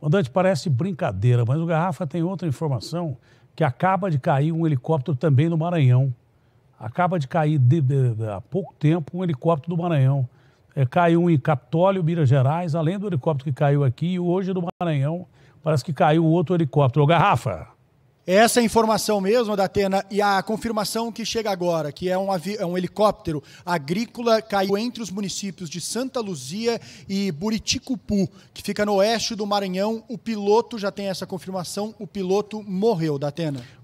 Andante parece brincadeira, mas o Garrafa tem outra informação que acaba de cair um helicóptero também no Maranhão. Acaba de cair de, de, de, há pouco tempo um helicóptero do Maranhão. É, caiu um em Capitólio, Minas Gerais, além do helicóptero que caiu aqui, e hoje no Maranhão parece que caiu outro helicóptero. Ô, Garrafa! É essa informação mesmo da Atena e a confirmação que chega agora, que é um, é um helicóptero agrícola caiu entre os municípios de Santa Luzia e Buriticupu, que fica no oeste do Maranhão. O piloto já tem essa confirmação, o piloto morreu, da Atena.